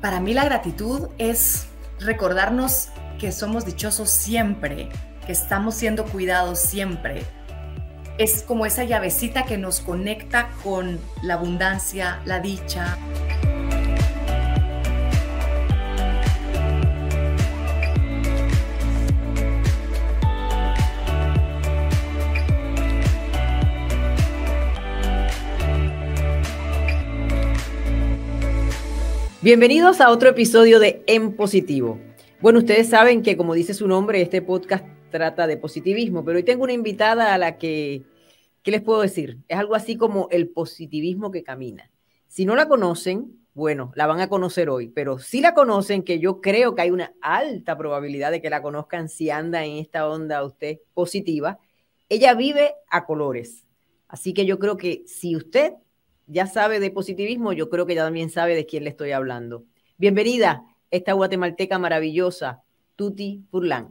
Para mí la gratitud es recordarnos que somos dichosos siempre, que estamos siendo cuidados siempre. Es como esa llavecita que nos conecta con la abundancia, la dicha. Bienvenidos a otro episodio de En Positivo. Bueno, ustedes saben que como dice su nombre, este podcast trata de positivismo, pero hoy tengo una invitada a la que, ¿qué les puedo decir? Es algo así como el positivismo que camina. Si no la conocen, bueno, la van a conocer hoy, pero si la conocen, que yo creo que hay una alta probabilidad de que la conozcan si anda en esta onda usted positiva, ella vive a colores. Así que yo creo que si usted ya sabe de positivismo, yo creo que ya también sabe de quién le estoy hablando. Bienvenida, esta guatemalteca maravillosa, Tuti Furlan.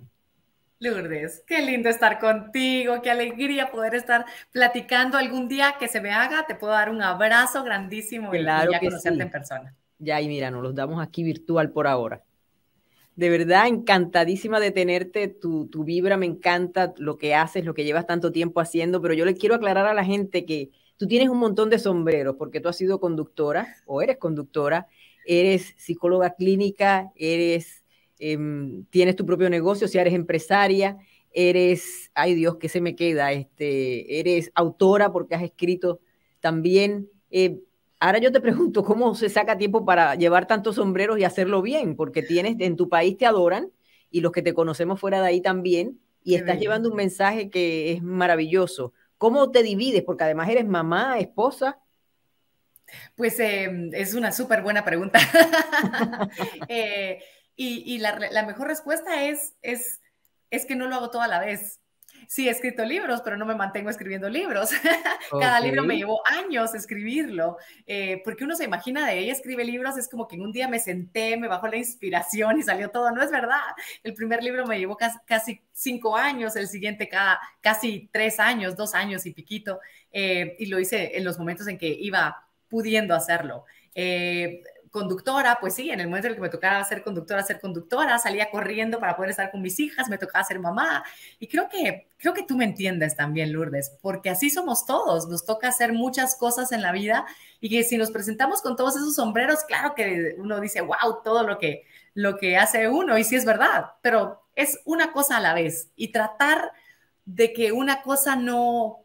Lourdes, qué lindo estar contigo, qué alegría poder estar platicando algún día que se me haga, te puedo dar un abrazo grandísimo claro ya conocerte en persona. Ya, y mira, nos los damos aquí virtual por ahora. De verdad, encantadísima de tenerte, tu, tu vibra me encanta, lo que haces, lo que llevas tanto tiempo haciendo, pero yo le quiero aclarar a la gente que, Tú tienes un montón de sombreros porque tú has sido conductora o eres conductora, eres psicóloga clínica, eres, em, tienes tu propio negocio, si eres empresaria, eres, ay Dios, que se me queda? Este, eres autora porque has escrito también. Eh, ahora yo te pregunto, ¿cómo se saca tiempo para llevar tantos sombreros y hacerlo bien? Porque tienes, en tu país te adoran y los que te conocemos fuera de ahí también, y estás llevando un mensaje que es maravilloso. ¿Cómo te divides? Porque además eres mamá, esposa. Pues em, es una súper buena pregunta. Eh, y, la, mejor respuesta es, es, es que no lo hago toda la vez sí he escrito libros, pero no me mantengo escribiendo libros. Cada libro me llevó años escribirlo, eh, porque uno se imagina de ella escribe libros, es como que en un día me senté, me bajó la inspiración y salió todo. No es verdad. El primer libro me llevó casi, cinco años, el siguiente cada, casi tres años, dos años y piquito, eh, y lo hice en los momentos en que iba pudiendo hacerlo. Eh, conductora, pues sí, en el momento en el que me tocaba ser conductora, ser conductora, salía corriendo para poder estar con mis hijas, me tocaba ser mamá. Y creo que, creo que tú me entiendes también, Lourdes, porque así somos todos, nos toca hacer muchas cosas en la vida y que si nos presentamos con todos esos sombreros, claro que uno dice, wow, todo lo que, lo que hace uno, y sí es verdad, pero es una cosa a la vez y tratar de que una cosa no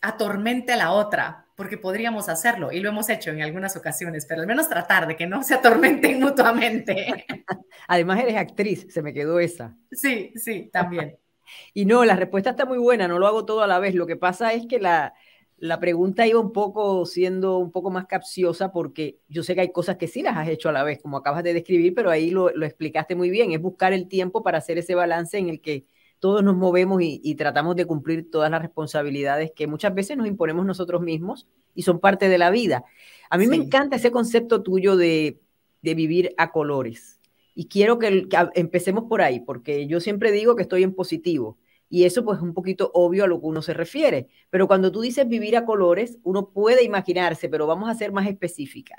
atormente a la otra, porque podríamos hacerlo y lo hemos hecho en algunas ocasiones, pero al menos tratar de que no se atormenten mutuamente. Además eres actriz, se me quedó esa. Sí, sí, también. y no, la respuesta está muy buena, no lo hago todo a la vez, lo que pasa es que la, pregunta iba un poco siendo un poco más capciosa porque yo sé que hay cosas que sí las has hecho a la vez, como acabas de describir, pero ahí lo explicaste muy bien, es buscar el tiempo para hacer ese balance en el que todos nos movemos y, tratamos de cumplir todas las responsabilidades que muchas veces nos imponemos nosotros mismos y son parte de la vida. A mí me encanta ese concepto tuyo de, vivir a colores. Y quiero que, que, empecemos por ahí, porque yo siempre digo que estoy en positivo. Y eso pues es un poquito obvio a lo que uno se refiere. Pero cuando tú dices vivir a colores, uno puede imaginarse, pero vamos a ser más específicas.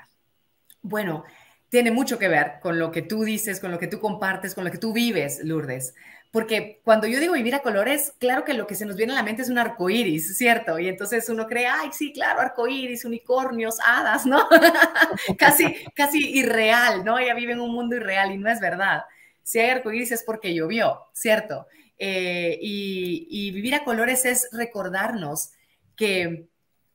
Bueno, tiene mucho que ver con lo que tú dices, con lo que tú compartes, con lo que tú vives, Lourdes porque cuando yo digo vivir a colores, claro que lo que se nos viene a la mente es un arco ¿cierto? Y entonces uno cree, ay, sí, claro, arco unicornios, hadas, ¿no? casi, casi irreal, ¿no? Ella vive en un mundo irreal y no es verdad. Si hay arcoíris es porque llovió, ¿cierto? Eh, y, y vivir a colores es recordarnos que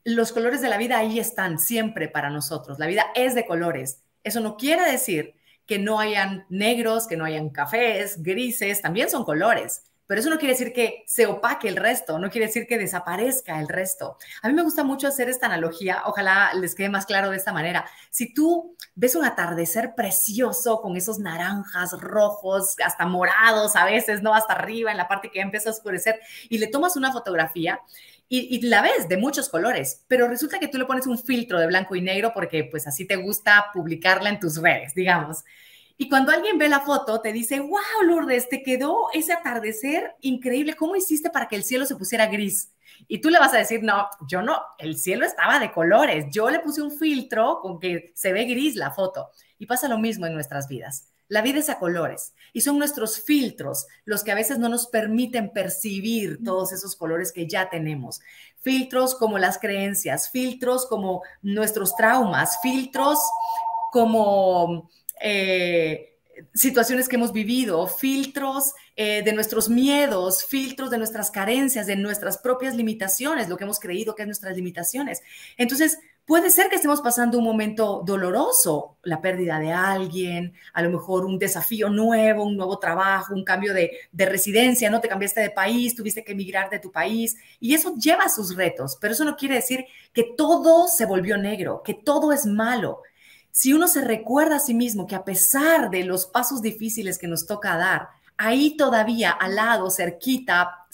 los colores de la vida ahí están siempre para nosotros. La vida es de colores. Eso no quiere decir que no hayan negros, que no hayan cafés, grises, también son colores. Pero eso no quiere decir que se opaque el resto, no quiere decir que desaparezca el resto. A mí me gusta mucho hacer esta analogía, ojalá les quede más claro de esta manera. Si tú ves un atardecer precioso con esos naranjas, rojos, hasta morados a veces, ¿no? Hasta arriba, en la parte que empieza a oscurecer, y le tomas una fotografía, y, la ves de muchos colores, pero resulta que tú le pones un filtro de blanco y negro porque pues así te gusta publicarla en tus redes, digamos. Y cuando alguien ve la foto, te dice, wow, Lourdes, te quedó ese atardecer increíble. ¿Cómo hiciste para que el cielo se pusiera gris? Y tú le vas a decir, no, yo no, el cielo estaba de colores. Yo le puse un filtro con que se ve gris la foto. Y pasa lo mismo en nuestras vidas. La vida es a colores y son nuestros filtros los que a veces no nos permiten percibir todos esos colores que ya tenemos. Filtros como las creencias, filtros como nuestros traumas, filtros como eh, situaciones que hemos vivido, filtros eh, de nuestros miedos, filtros de nuestras carencias, de nuestras propias limitaciones, lo que hemos creído que es nuestras limitaciones. Entonces, Puede ser que estemos pasando un momento doloroso, la pérdida de alguien, a lo mejor un desafío nuevo, un nuevo trabajo, un cambio de, residencia, no te cambiaste de país, tuviste que emigrar de tu país y eso lleva sus retos, pero eso no quiere decir que todo se volvió negro, que todo es malo. Si uno se recuerda a sí mismo que a pesar de los pasos difíciles que nos toca dar, ahí todavía al lado, cerquita,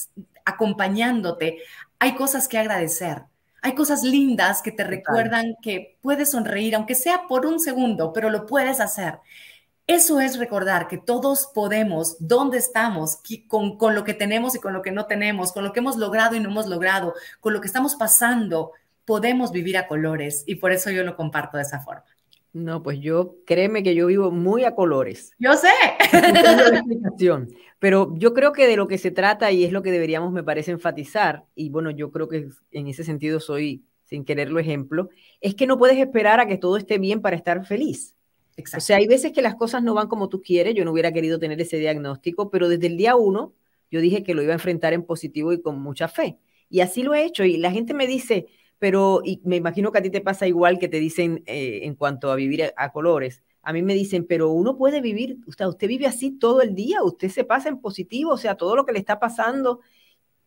acompañándote, hay cosas que agradecer hay cosas lindas que te recuerdan que puedes sonreír, aunque sea por un segundo, pero lo puedes hacer. Eso es recordar que todos podemos, dónde estamos, con, con, lo que tenemos y con lo que no tenemos, con lo que hemos logrado y no hemos logrado, con lo que estamos pasando, podemos vivir a colores y por eso yo lo comparto de esa forma. No, pues yo, créeme que yo vivo muy a colores. Yo sé. Pero yo creo que de lo que se trata y es lo que deberíamos, me parece, enfatizar, y bueno, yo creo que en ese sentido soy, sin quererlo ejemplo, es que no puedes esperar a que todo esté bien para estar feliz. O sea, hay veces que las cosas no van como tú quieres, yo no hubiera querido tener ese diagnóstico, pero desde el día uno yo dije que lo iba a enfrentar en positivo y con mucha fe. Y así lo he hecho, y la gente me dice, pero me imagino que a ti te pasa igual que te dicen eh, en cuanto a vivir a, colores. A mí me dicen, pero uno puede vivir, usted, usted vive así todo el día, usted se pasa en positivo, o sea, todo lo que le está pasando.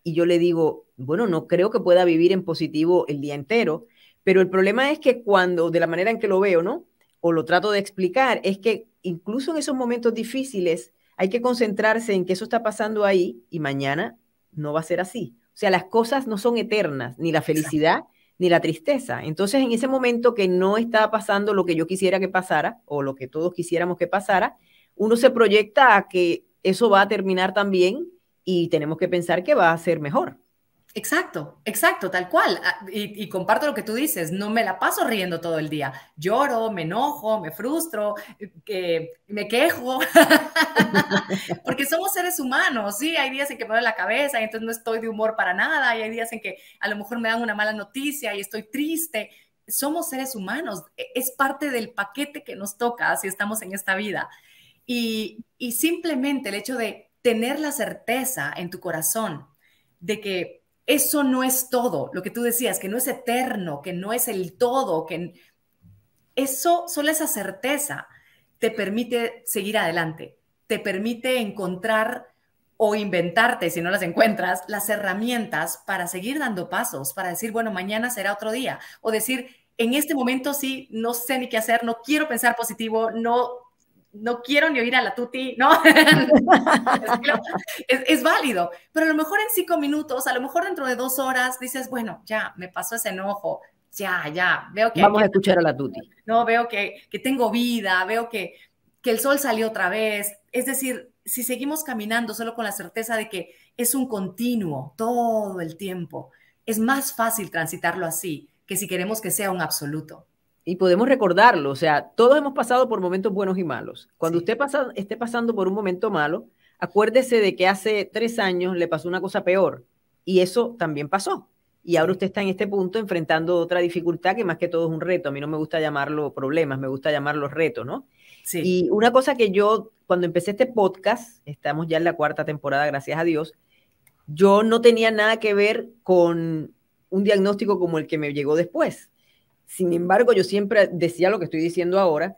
Y yo le digo, bueno, no creo que pueda vivir en positivo el día entero, pero el problema es que cuando, de la manera en que lo veo, ¿no? O lo trato de explicar, es que incluso en esos momentos difíciles hay que concentrarse en que eso está pasando ahí y mañana no va a ser así. O sea, las cosas no son eternas, ni la felicidad, ni la tristeza. Entonces, en ese momento que no está pasando lo que yo quisiera que pasara o lo que todos quisiéramos que pasara, uno se proyecta a que eso va a terminar también y tenemos que pensar que va a ser mejor. Exacto, exacto, tal cual. Ah, y, comparto lo que tú dices, no me la paso riendo todo el día. Lloro, me enojo, me frustro, eh, me quejo, porque somos seres humanos, sí, hay días en que me duele la cabeza y entonces no estoy de humor para nada, y hay días en que a lo mejor me dan una mala noticia y estoy triste. Somos seres humanos, e, es parte del paquete que nos toca si estamos en esta vida. y simplemente el hecho de tener la certeza en tu corazón de que eso no es todo, lo que tú decías, que no es eterno, que no es el todo, que eso, solo esa certeza te permite seguir adelante, te permite encontrar o inventarte, si no las encuentras, las herramientas para seguir dando pasos, para decir, bueno, mañana será otro día, o decir, en este momento sí, no sé ni qué hacer, no quiero pensar positivo, no no quiero ni oír a la tuti, ¿no? es, válido, pero a lo mejor en cinco minutos, a lo mejor dentro de dos horas, dices, bueno, ya, me pasó ese enojo, ya, ya, veo que... Vamos a escuchar a la tuti. No, veo que, que tengo vida, veo que, que el sol salió otra vez, es decir, si seguimos caminando solo con la certeza de que es un continuo todo el tiempo, es más fácil transitarlo así que si queremos que sea un absoluto y podemos recordarlo, o sea, todos hemos pasado por momentos buenos y malos. Cuando usted pasa, esté pasando por un momento malo, acuérdese de que hace tres años le pasó una cosa peor y eso también pasó. Y ahora usted está en este punto enfrentando otra dificultad que más que todo es un reto. A mí no me gusta llamarlo problemas, me gusta llamarlo reto, ¿no? Sí. Y una cosa que yo, cuando empecé este podcast, estamos ya en la cuarta temporada, gracias a Dios, yo no tenía nada que ver con un diagnóstico como el que me llegó después. Sin embargo, yo siempre decía lo que estoy diciendo ahora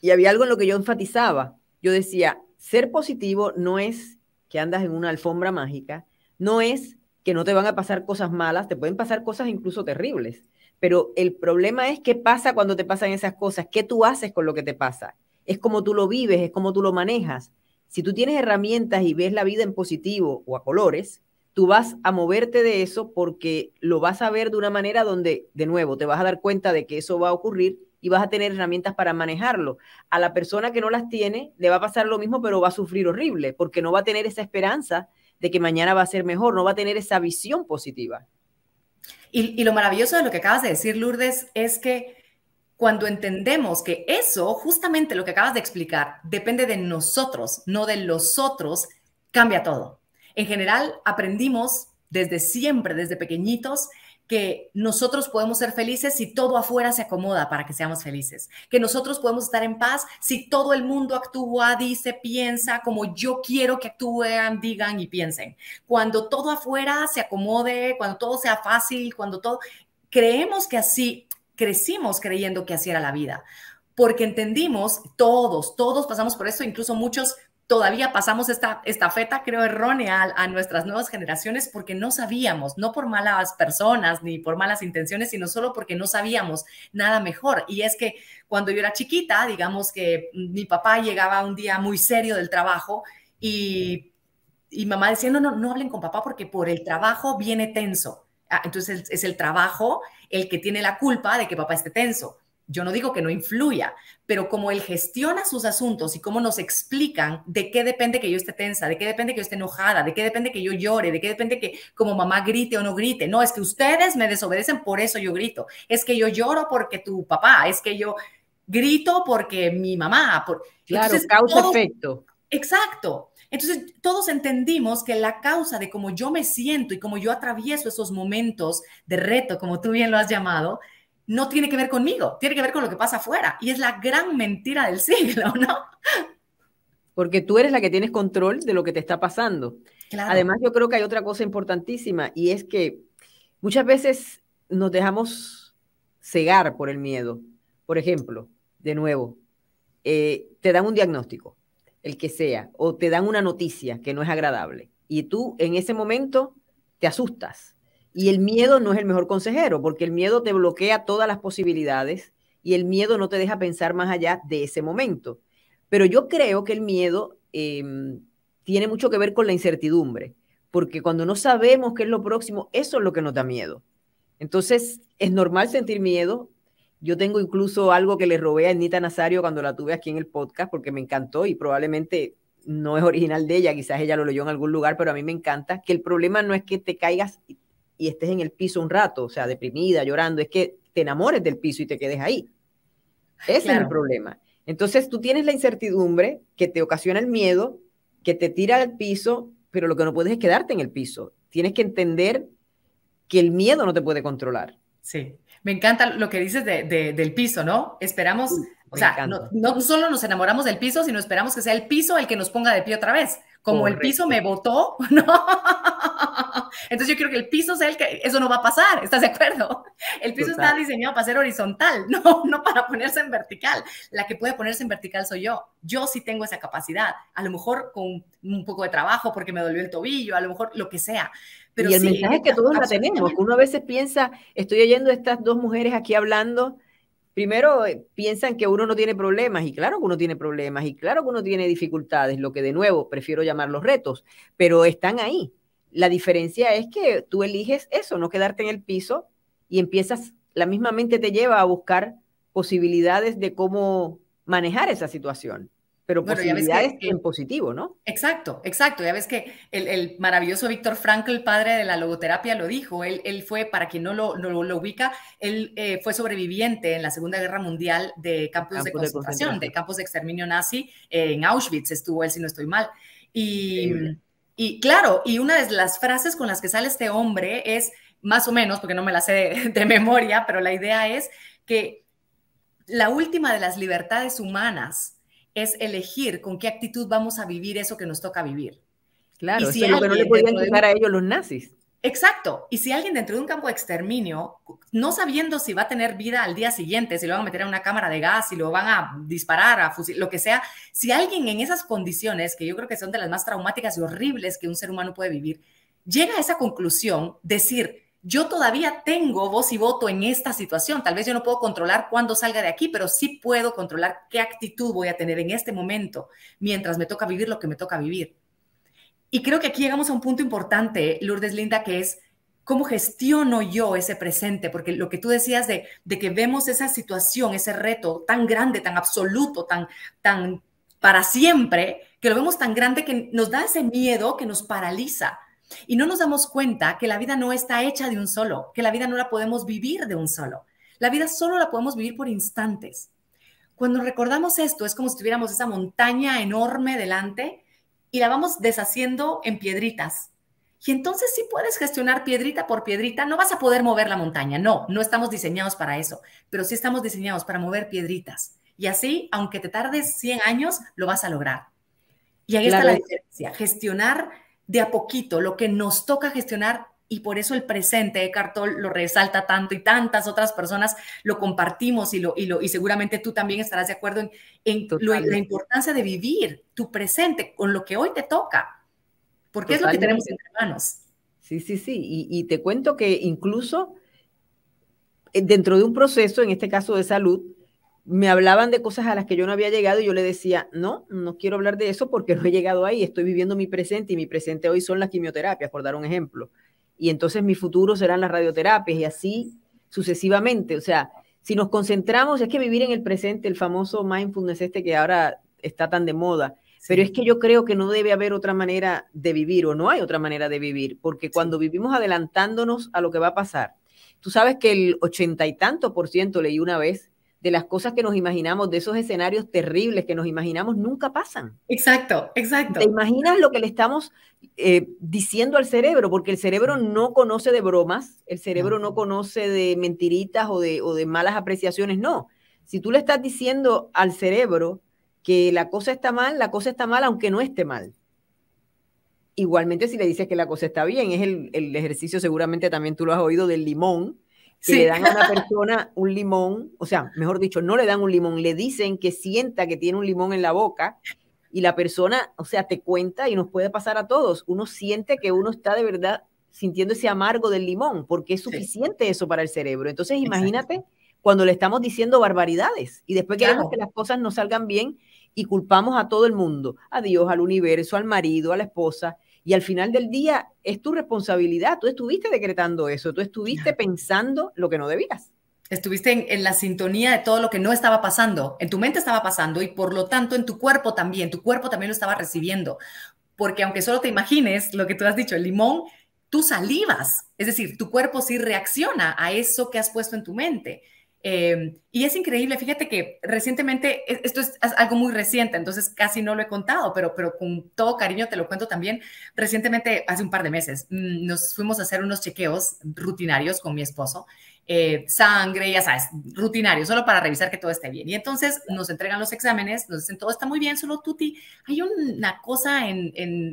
y había algo en lo que yo enfatizaba. Yo decía, ser positivo no es que andas en una alfombra mágica, no es que no te van a pasar cosas malas, te pueden pasar cosas incluso terribles, pero el problema es qué pasa cuando te pasan esas cosas, qué tú haces con lo que te pasa, es como tú lo vives, es como tú lo manejas. Si tú tienes herramientas y ves la vida en positivo o a colores, tú vas a moverte de eso porque lo vas a ver de una manera donde, de nuevo, te vas a dar cuenta de que eso va a ocurrir y vas a tener herramientas para manejarlo. A la persona que no las tiene, le va a pasar lo mismo, pero va a sufrir horrible porque no va a tener esa esperanza de que mañana va a ser mejor, no va a tener esa visión positiva. Y, lo maravilloso de lo que acabas de decir, Lourdes, es que cuando entendemos que eso, justamente lo que acabas de explicar, depende de nosotros, no de los otros, cambia todo. En general, aprendimos desde siempre, desde pequeñitos, que nosotros podemos ser felices si todo afuera se acomoda para que seamos felices, que nosotros podemos estar en paz si todo el mundo actúa, dice, piensa como yo quiero que actúen, digan y piensen. Cuando todo afuera se acomode, cuando todo sea fácil, cuando todo, creemos que así, crecimos creyendo que así era la vida, porque entendimos, todos, todos pasamos por eso incluso muchos todavía pasamos esta, feta, creo, errónea a, nuestras nuevas generaciones porque no sabíamos, no por malas personas ni por malas intenciones, sino solo porque no sabíamos nada mejor. Y es que cuando yo era chiquita, digamos que mi papá llegaba un día muy serio del trabajo y, mamá decía, no, no, no hablen con papá porque por el trabajo viene tenso. Ah, entonces es el trabajo el que tiene la culpa de que papá esté tenso yo no digo que no influya, pero como él gestiona sus asuntos y cómo nos explican de qué depende que yo esté tensa, de qué depende que yo esté enojada, de qué depende que yo llore, de qué depende que como mamá grite o no grite. No, es que ustedes me desobedecen, por eso yo grito. Es que yo lloro porque tu papá, es que yo grito porque mi mamá. Por... Claro, causa efecto. Exacto. Entonces, todos entendimos que la causa de cómo yo me siento y cómo yo atravieso esos momentos de reto, como tú bien lo has llamado, no tiene que ver conmigo, tiene que ver con lo que pasa afuera. Y es la gran mentira del siglo, ¿no? Porque tú eres la que tienes control de lo que te está pasando. Además, yo creo que hay otra cosa importantísima y es que muchas veces nos dejamos cegar por el miedo. Por ejemplo, de nuevo, eh, te dan un diagnóstico, el que sea, o te dan una noticia que no es agradable. Y tú en ese momento te asustas y el miedo no es el mejor consejero, porque el miedo te bloquea todas las posibilidades y el miedo no te deja pensar más allá de ese momento. Pero yo creo que el miedo em, tiene mucho que ver con la incertidumbre, porque cuando no sabemos qué es lo próximo, eso es lo que nos da miedo. Entonces, es normal sentir miedo. Yo tengo incluso algo que le robé a Anita Nazario cuando la tuve aquí en el podcast, porque me encantó y probablemente no es original de ella, quizás ella lo leyó en algún lugar, pero a mí me encanta que el problema no es que te caigas y estés en el piso un rato, o sea, deprimida, llorando, es que te enamores del piso y te quedes ahí. Ese es el problema. Entonces tú tienes la incertidumbre que te ocasiona el miedo, que te tira al piso, pero lo que no puedes es quedarte en el piso. Tienes que entender que el miedo no te puede controlar. Sí, me encanta lo que dices del piso, ¿no? Esperamos, o sea, no, solo nos enamoramos del piso, sino esperamos que sea el piso el que nos ponga de pie otra vez. Como el piso me botó, ¿no? Entonces yo quiero que el piso sea el que, eso no va a pasar, ¿estás de acuerdo? El piso está diseñado para ser horizontal, no, no para ponerse en vertical. La que puede ponerse en vertical soy yo. Yo sí tengo esa capacidad, a lo mejor con un poco de trabajo porque me dolió el tobillo, a lo mejor lo que sea. Pero y el mensaje es que todos la tenemos, que uno a veces piensa, estoy oyendo a estas dos mujeres aquí hablando, primero eh, piensan que uno no tiene problemas y claro que uno tiene problemas y claro que uno tiene dificultades, lo que de nuevo prefiero llamar los retos, pero están ahí. La diferencia es que tú eliges eso, no quedarte en el piso y empiezas, la misma mente te lleva a buscar posibilidades de cómo manejar esa situación pero posibilidades en positivo, ¿no? Exacto, exacto. Ya ves que el, maravilloso Víctor Frankl, el padre de la logoterapia, lo dijo. Él, fue, para quien no lo, ubica, él eh, fue sobreviviente en la Segunda Guerra Mundial de campos, de, concentración, de, campos de exterminio nazi. Eh, en Auschwitz estuvo él, si no estoy mal. Y... Y claro, y una de las frases con las que sale este hombre es, más o menos, porque no me la sé de, memoria, pero la idea es que la última de las libertades humanas es elegir con qué actitud vamos a vivir eso que nos toca vivir. Claro, no le pueden dejar a ellos los nazis. Exacto. Y si alguien dentro de un campo de exterminio, no sabiendo si va a tener vida al día siguiente, si lo van a meter en una cámara de gas, si lo van a disparar, a fusil, lo que sea, si alguien en esas condiciones, que yo creo que son de las más traumáticas y horribles que un ser humano puede vivir, llega a esa conclusión, decir, yo todavía tengo voz y voto en esta situación, tal vez yo no puedo controlar cuándo salga de aquí, pero sí puedo controlar qué actitud voy a tener en este momento mientras me toca vivir lo que me toca vivir y creo que aquí llegamos a un punto importante, Lourdes Linda, que es cómo gestiono yo ese presente, porque lo que tú decías de, de que vemos esa situación, ese reto tan grande, tan absoluto, tan, tan para siempre, que lo vemos tan grande que nos da ese miedo que nos paraliza. Y no nos damos cuenta que la vida no está hecha de un solo, que la vida no la podemos vivir de un solo. La vida solo la podemos vivir por instantes. Cuando recordamos esto, es como si tuviéramos esa montaña enorme delante y la vamos deshaciendo en piedritas. Y entonces si puedes gestionar piedrita por piedrita, no vas a poder mover la montaña, no, no estamos diseñados para eso, pero sí estamos diseñados para mover piedritas. Y así, aunque te tardes 100 años, lo vas a lograr. Y ahí está la diferencia, gestionar de a poquito lo que nos toca gestionar y por eso el presente de Cartol lo resalta tanto y tantas otras personas lo compartimos y, lo, y, lo, y seguramente tú también estarás de acuerdo en, la importancia de vivir tu presente con lo que hoy te toca, porque es lo que tenemos entre manos. Sí, sí, sí, y, te cuento que incluso eh, dentro de un proceso, en este caso de salud, me hablaban de cosas a las que yo no había llegado y yo le decía, no, no quiero hablar de eso porque no he llegado ahí, estoy viviendo mi presente y mi presente hoy son las quimioterapias, por dar un ejemplo y entonces mi futuro serán las radioterapias y así sucesivamente. O sea, si nos concentramos, es que vivir en el presente, el famoso mindfulness este que ahora está tan de moda, pero es que yo creo que no debe haber otra manera de vivir o no hay otra manera de vivir, porque cuando vivimos adelantándonos a lo que va a pasar, tú sabes que el ochenta y tanto por ciento, leí una vez, de las cosas que nos imaginamos, de esos escenarios terribles que nos imaginamos, nunca pasan. Exacto, exacto. Te imaginas lo que le estamos eh, diciendo al cerebro, porque el cerebro no conoce de bromas, el cerebro no, conoce de mentiritas o de, malas apreciaciones, no. Si tú le estás diciendo al cerebro que la cosa está mal, la cosa está mal aunque no esté mal. Igualmente si le dices que la cosa está bien, es el, el ejercicio seguramente también tú lo has oído del limón, le dan a una persona un limón, o sea, mejor dicho, no le dan un limón, le dicen que sienta que tiene un limón en la boca y la persona, o sea, te cuenta y nos puede pasar a todos. Uno siente que uno está de verdad sintiendo ese amargo del limón, porque es suficiente eso para el cerebro. Entonces, imagínate cuando le estamos diciendo barbaridades y después queremos que las cosas no salgan bien y culpamos a todo el mundo, a Dios, al universo, al marido, a la esposa, y al final del día es tu responsabilidad. Tú estuviste decretando eso, tú estuviste pensando lo que no debías. Estuviste en, en, la sintonía de todo lo que no estaba pasando. En tu mente estaba pasando y por lo tanto en tu cuerpo también. Tu cuerpo también lo estaba recibiendo. Porque aunque solo te imagines lo que tú has dicho, el limón, tú salivas. Es decir, tu cuerpo sí reacciona a eso que has puesto en tu mente. Em, y es increíble, fíjate que recientemente, e, esto es algo muy reciente, entonces casi no lo he contado, pero, pero con todo cariño te lo cuento también. Recientemente, hace un par de meses, mm, nos fuimos a hacer unos chequeos rutinarios con mi esposo eh, sangre, ya sabes, rutinario, solo para revisar que todo esté bien. Y entonces nos entregan los exámenes, nos dicen, todo está muy bien, solo Tuti, hay una cosa en,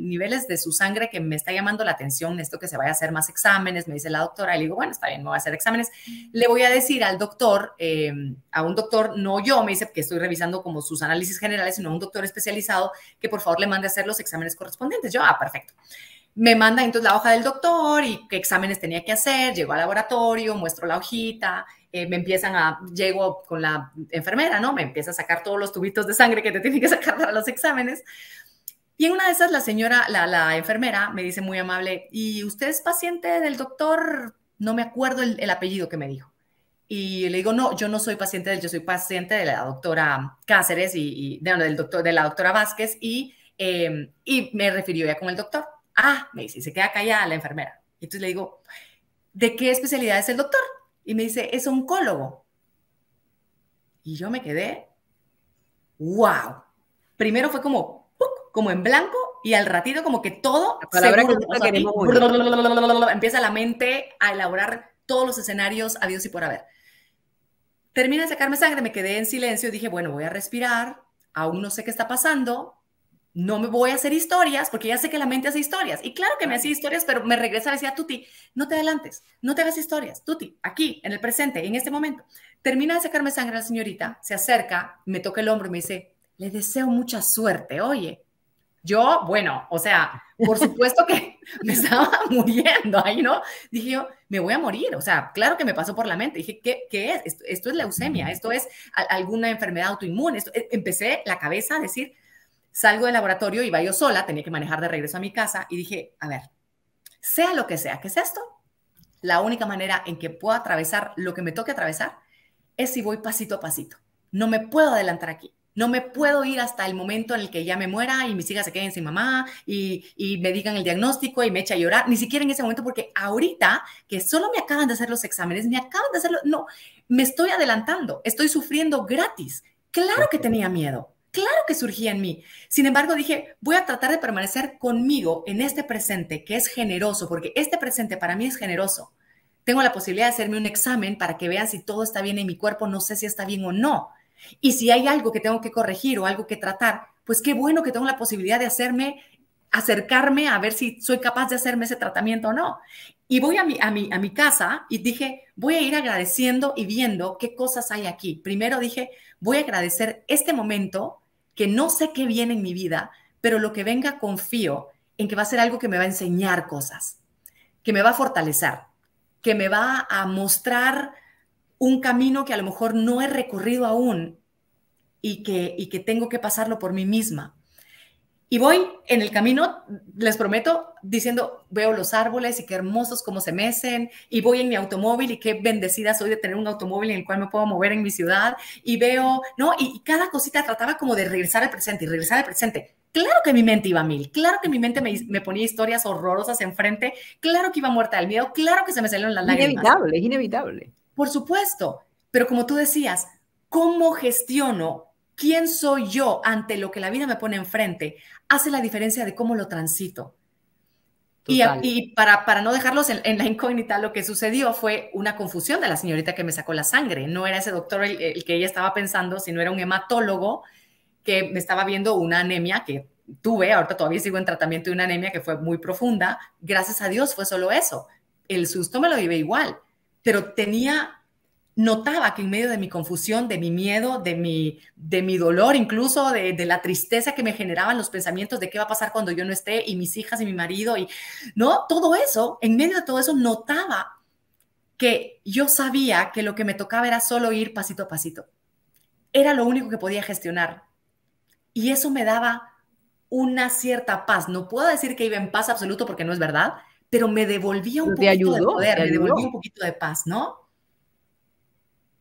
niveles de su sangre que me está llamando la atención, Esto que se vaya a hacer más exámenes, me dice la doctora, y le digo, bueno, está bien, me voy a hacer exámenes. Le voy a decir al doctor, em, a un doctor, no yo, me dice que estoy revisando como sus análisis generales, sino un doctor especializado, que por favor le mande a hacer los exámenes correspondientes. Yo, ah, perfecto me manda entonces la hoja del doctor y qué exámenes tenía que hacer, llego al laboratorio, muestro la hojita, eh, me empiezan a, llego con la enfermera, ¿no? Me empieza a sacar todos los tubitos de sangre que te tienen que sacar para los exámenes. Y en una de esas la señora, la, enfermera, me dice muy amable, ¿y usted es paciente del doctor? No me acuerdo el, apellido que me dijo. Y le digo, no, yo no soy paciente del, yo soy paciente de la doctora Cáceres y, de, del doctor, de la doctora Vázquez y, em, y me refirió ya con el doctor. Ah, me dice, se queda callada la enfermera. Y entonces le digo, ¿de qué especialidad es el doctor? Y me dice, es oncólogo. Y yo me quedé, wow. Primero fue como, como en blanco y al ratito como que todo empieza la mente a elaborar todos los escenarios adiós y por haber. Termina de sacarme sangre, me quedé en silencio dije, bueno, voy a respirar, aún no sé qué está pasando, no me voy a hacer historias, porque ya sé que la mente hace historias. Y claro que me hacía historias, pero me regresa y decía, Tuti, no te adelantes, no te hagas historias. Tuti, aquí, en el presente, en este momento. Termina de sacarme sangre la señorita, se acerca, me toca el hombro y me dice, le deseo mucha suerte, oye. Yo, bueno, o sea, por supuesto que me estaba muriendo ahí, ¿no? Dije yo, me voy a morir, o sea, claro que me pasó por la mente. Dije, ¿qué, qué es? Esto, es leucemia, esto es alguna enfermedad autoinmune. Eh, empecé la cabeza a decir, Salgo del laboratorio, iba yo sola, tenía que manejar de regreso a mi casa y dije, a ver, sea lo que sea, ¿qué es esto? La única manera en que puedo atravesar lo que me toque atravesar es si voy pasito a pasito. No me puedo adelantar aquí. No me puedo ir hasta el momento en el que ya me muera y mis hijas se queden sin mamá y, me digan el diagnóstico y me echa a llorar, ni siquiera en ese momento, porque ahorita que solo me acaban de hacer los exámenes, me acaban de hacerlo, no, me estoy adelantando, estoy sufriendo gratis. Claro que tenía miedo, Claro que surgía en mí. Sin embargo, dije, voy a tratar de permanecer conmigo en este presente que es generoso, porque este presente para mí es generoso. Tengo la posibilidad de hacerme un examen para que vean si todo está bien en mi cuerpo, no sé si está bien o no. Y si hay algo que tengo que corregir o algo que tratar, pues qué bueno que tengo la posibilidad de hacerme, acercarme a ver si soy capaz de hacerme ese tratamiento o no. Y voy a mi, a mi, a mi casa y dije, voy a ir agradeciendo y viendo qué cosas hay aquí. Primero dije, voy a agradecer este momento que no sé qué viene en mi vida, pero lo que venga confío en que va a ser algo que me va a enseñar cosas, que me va a fortalecer, que me va a mostrar un camino que a lo mejor no he recorrido aún y que, y que tengo que pasarlo por mí misma. Y voy en el camino, les prometo, diciendo, veo los árboles y qué hermosos como se mecen, y voy en mi automóvil y qué bendecida soy de tener un automóvil en el cual me puedo mover en mi ciudad, y veo, ¿no? Y, cada cosita trataba como de regresar al presente y regresar al presente. Claro que mi mente iba a mil, claro que mi mente me, ponía historias horrorosas enfrente, claro que iba muerta del miedo, claro que se me salieron las lágrimas. Inevitable, es inevitable. Por supuesto, pero como tú decías, ¿cómo gestiono quién soy yo ante lo que la vida me pone enfrente, hace la diferencia de cómo lo transito. Y, para, para, no dejarlos en, la incógnita, lo que sucedió fue una confusión de la señorita que me sacó la sangre. No era ese doctor el, que ella estaba pensando, sino era un hematólogo que me estaba viendo una anemia que tuve, ahorita todavía sigo en tratamiento de una anemia que fue muy profunda. Gracias a Dios fue solo eso. El susto me lo vive igual, pero tenía notaba que en medio de mi confusión, de mi miedo, de mi, de mi dolor, incluso de, la tristeza que me generaban los pensamientos de qué va a pasar cuando yo no esté y mis hijas y mi marido y, ¿no? Todo eso, en medio de todo eso, notaba que yo sabía que lo que me tocaba era solo ir pasito a pasito. Era lo único que podía gestionar. Y eso me daba una cierta paz. No puedo decir que iba en paz absoluto porque no es verdad, pero me devolvía un poquito de poder, me devolvía un poquito de paz, ¿no?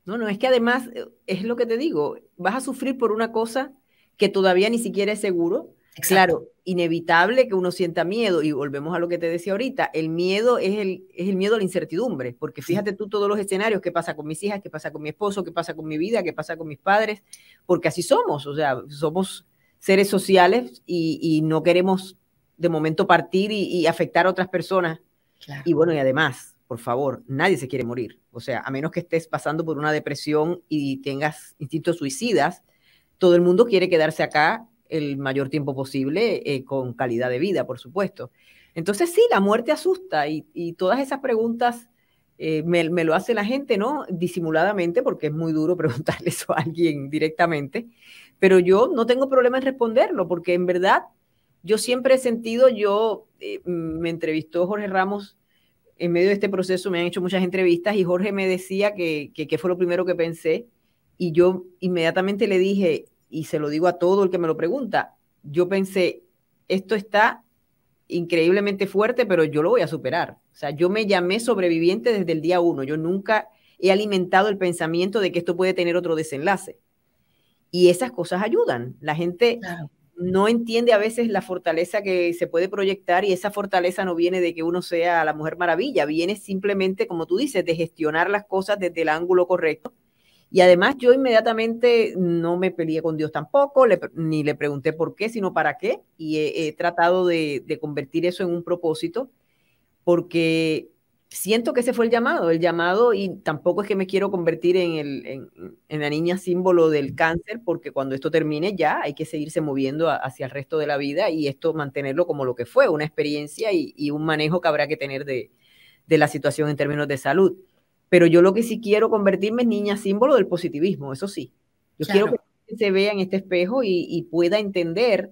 No, no, es que además eh, es lo que te digo, vas a sufrir por una cosa que todavía ni siquiera es seguro. Claro, inevitable que uno sienta miedo y volvemos a lo que te decía ahorita, el miedo es el, es el miedo a la incertidumbre, porque fíjate tú todos los escenarios, qué pasa con mis hijas, qué pasa con mi esposo, qué pasa con mi vida, qué pasa con mis padres, porque así somos, o sea, somos seres sociales y, no queremos de momento partir y, afectar a otras personas. Y bueno, y además, por favor, nadie se quiere morir. O sea, a menos que estés pasando por una depresión y tengas instintos suicidas, todo el mundo quiere quedarse acá el mayor tiempo posible eh, con calidad de vida, por supuesto. Entonces sí, la muerte asusta y, todas esas preguntas eh, me, lo hace la gente, ¿no? Disimuladamente, porque es muy duro preguntarle eso a alguien directamente, pero yo no tengo problema en responderlo, porque en verdad yo siempre he sentido, yo eh, me entrevistó Jorge Ramos en medio de este proceso me han hecho muchas entrevistas y Jorge me decía que, fue lo primero que pensé y yo inmediatamente le dije, y se lo digo a todo el que me lo pregunta, yo pensé, esto está increíblemente fuerte, pero yo lo voy a superar. O sea, yo me llamé sobreviviente desde el día uno. Yo nunca he alimentado el pensamiento de que esto puede tener otro desenlace. Y esas cosas ayudan. La gente no entiende a veces la fortaleza que se puede proyectar y esa fortaleza no viene de que uno sea la mujer maravilla, viene simplemente, como tú dices, de gestionar las cosas desde el ángulo correcto. Y además yo inmediatamente no me peleé con Dios tampoco, ni le pregunté por qué, sino para qué. Y he, tratado de, convertir eso en un propósito, porque siento que ese fue el llamado, el llamado, y tampoco es que me quiero convertir en, la niña símbolo del cáncer, porque cuando esto termine ya hay que seguirse moviendo hacia el resto de la vida y esto mantenerlo como lo que fue, una experiencia y, un manejo que habrá que tener de, la situación en términos de salud. Pero yo lo que sí quiero convertirme en niña símbolo del positivismo, eso sí. Yo quiero que se vea en este espejo y pueda entender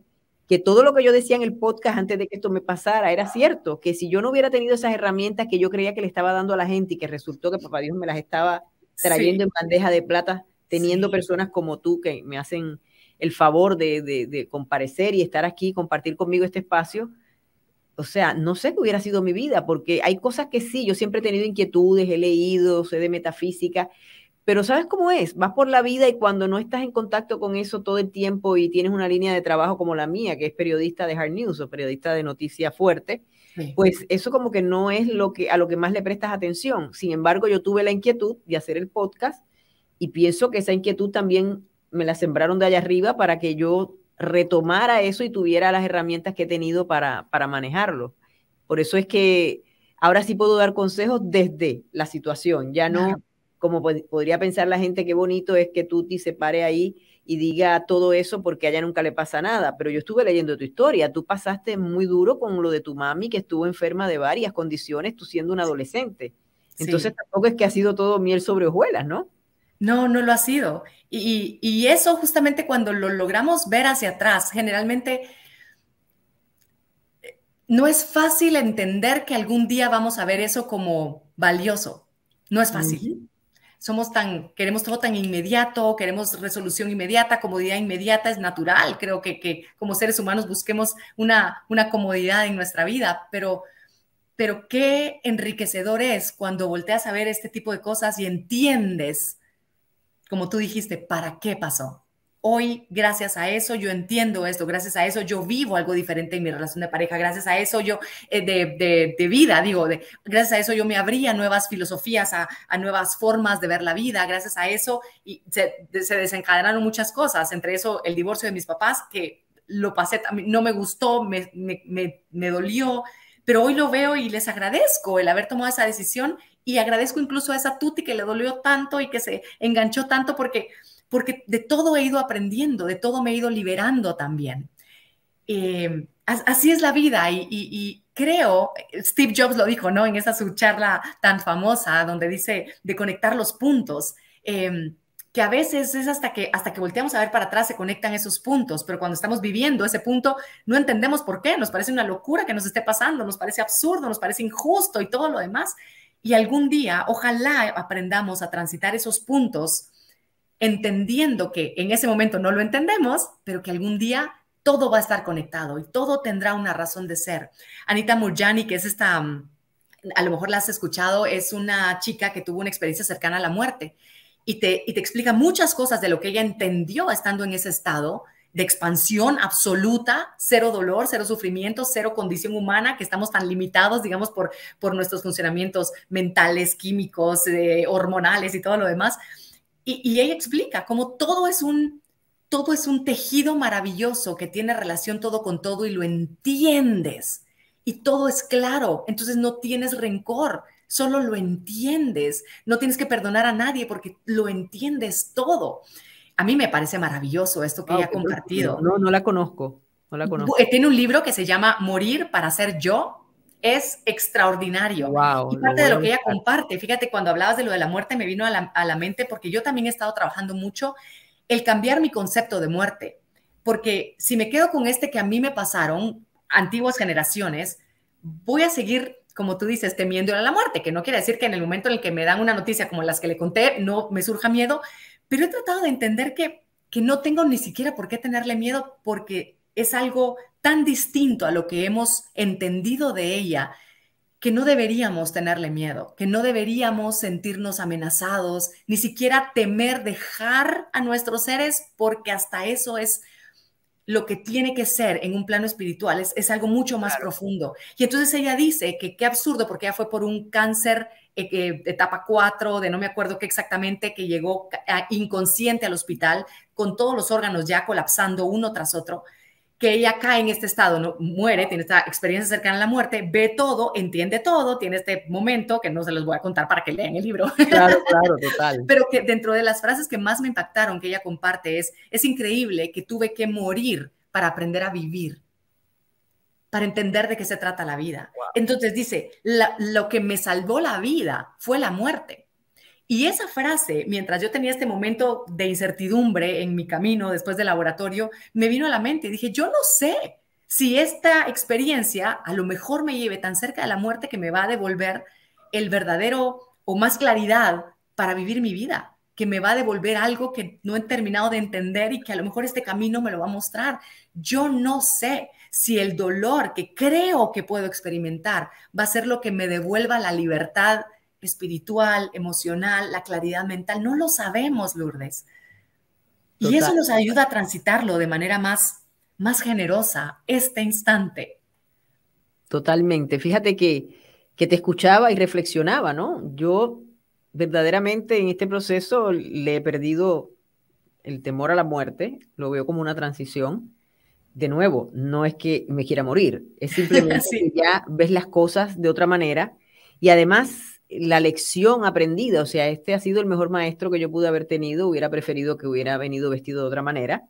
que todo lo que yo decía en el podcast antes de que esto me pasara era cierto, que si yo no hubiera tenido esas herramientas que yo creía que le estaba dando a la gente y que resultó que papá Dios me las estaba trayendo en bandeja de plata, teniendo personas como tú que me hacen el favor de, de, comparecer y estar aquí, compartir conmigo este espacio. O sea, no sé qué hubiera sido mi vida, porque hay cosas que sí, yo siempre he tenido inquietudes, he leído, sé de metafísica, pero ¿sabes cómo es? Vas por la vida y cuando no estás en contacto con eso todo el tiempo y tienes una línea de trabajo como la mía, que es periodista de hard news o periodista de noticia fuerte, pues eso como que no es lo que, a lo que más le prestas atención. Sin embargo, yo tuve la inquietud de hacer el podcast y pienso que esa inquietud también me la sembraron de allá arriba para que yo retomara eso y tuviera las herramientas que he tenido para, para manejarlo. Por eso es que ahora sí puedo dar consejos desde la situación, ya no como podría pensar la gente, qué bonito es que Tuti se pare ahí y diga todo eso porque allá nunca le pasa nada. Pero yo estuve leyendo tu historia, tú pasaste muy duro con lo de tu mami que estuvo enferma de varias condiciones, tú siendo una adolescente. Entonces tampoco es que ha sido todo miel sobre hojuelas, ¿no? No, no lo ha sido. Y, eso justamente cuando lo logramos ver hacia atrás, generalmente eh, no es fácil entender que algún día vamos a ver eso como valioso. No es fácil somos tan, queremos todo tan inmediato, queremos resolución inmediata, comodidad inmediata, es natural, creo que, que como seres humanos busquemos una, una comodidad en nuestra vida, pero, pero qué enriquecedor es cuando volteas a ver este tipo de cosas y entiendes, como tú dijiste, ¿para qué pasó? hoy gracias a eso yo entiendo esto, gracias a eso yo vivo algo diferente en mi relación de pareja, gracias a eso yo, eh, de, vida, digo, de, gracias a eso yo me abría nuevas filosofías, a, nuevas formas de ver la vida, gracias a eso y se, desencadenaron muchas cosas, entre eso el divorcio de mis papás, que lo pasé, no me gustó, me dolió, pero hoy lo veo y les agradezco el haber tomado esa decisión y agradezco incluso a esa tuti que le dolió tanto y que se enganchó tanto porque porque de todo he ido aprendiendo, de todo me he ido liberando también. Em, así es la vida y, creo, Steve Jobs lo dijo, ¿no? En esa su charla tan famosa donde dice de conectar los puntos. Em, que a veces es hasta que, hasta que volteamos a ver para atrás se conectan esos puntos, pero cuando estamos viviendo ese punto no entendemos por qué, nos parece una locura que nos esté pasando, nos parece absurdo, nos parece injusto y todo lo demás. Y algún día, ojalá aprendamos a transitar esos puntos entendiendo que en ese momento no lo entendemos, pero que algún día todo va a estar conectado y todo tendrá una razón de ser. Anita Murjani, que es esta, mm, a lo mejor la has escuchado, es una chica que tuvo una experiencia cercana a la muerte y te, te explica muchas cosas de lo que ella entendió estando en ese estado de expansión absoluta, cero dolor, cero sufrimiento, cero condición humana, que estamos tan limitados, digamos, por, por nuestros funcionamientos mentales, químicos, eh, hormonales y todo lo demás. Y, ella explica cómo todo es un todo es un tejido maravilloso que tiene relación todo con todo y lo entiendes. Y todo es claro, entonces no tienes rencor, solo lo entiendes. No tienes que perdonar a nadie porque lo entiendes todo. A mí me parece maravilloso esto que ella ha compartido. No, no la conozco, no la conozco. Eh, tiene un libro que se llama Morir para ser yo, es extraordinario. y parte de lo que ella comparte, fíjate, cuando hablabas de lo de la muerte me vino a la, mente porque yo también he estado trabajando mucho el cambiar mi concepto de muerte, porque si me quedo con este que a mí me pasaron antiguas generaciones, voy a seguir, como tú dices, temiendo a la muerte, que no quiere decir que en el momento en el que me dan una noticia como las que le conté no me surja miedo, pero he tratado de entender que, que no tengo ni siquiera por qué tenerle miedo porque es algo tan distinto a lo que hemos entendido de ella que no deberíamos tenerle miedo, que no deberíamos sentirnos amenazados, ni siquiera temer dejar a nuestros seres, porque hasta eso es lo que tiene que ser en un plano espiritual, es, algo mucho más profundo. Y entonces ella dice que qué absurdo, porque ella fue por un cáncer de eh, etapa 4, de no me acuerdo qué exactamente, que llegó inconsciente al hospital con todos los órganos ya colapsando uno tras otro que ella cae en este estado, ¿no? muere, tiene esta experiencia cercana a la muerte, ve todo, entiende todo, tiene este momento que no se los voy a contar para que lean el libro. Claro, claro, total. Pero que dentro de las frases que más me impactaron que ella comparte es, es increíble que tuve que morir para aprender a vivir, para entender de qué se trata la vida. Entonces dice, lo que me salvó la vida fue la muerte y esa frase, mientras yo tenía este momento de incertidumbre en mi camino después del laboratorio, me vino a la mente y dije, yo no sé si esta experiencia a lo mejor me lleve tan cerca de la muerte que me va a devolver el verdadero o más claridad para vivir mi vida, que me va a devolver algo que no he terminado de entender y que a lo mejor este camino me lo va a mostrar. Yo no sé si el dolor que creo que puedo experimentar va a ser lo que me devuelva la libertad espiritual, emocional, la claridad mental. No lo sabemos, Lourdes. Y eso nos ayuda a transitarlo de manera más, más generosa, este instante. Totalmente. Fíjate que, que te escuchaba y reflexionaba, ¿no? Yo verdaderamente en este proceso le he perdido el temor a la muerte, lo veo como una transición. De nuevo, no es que me quiera morir, es simplemente que ya ves las cosas de otra manera y además la lección aprendida, o sea, este ha sido el mejor maestro que yo pude haber tenido, hubiera preferido que hubiera venido vestido de otra manera,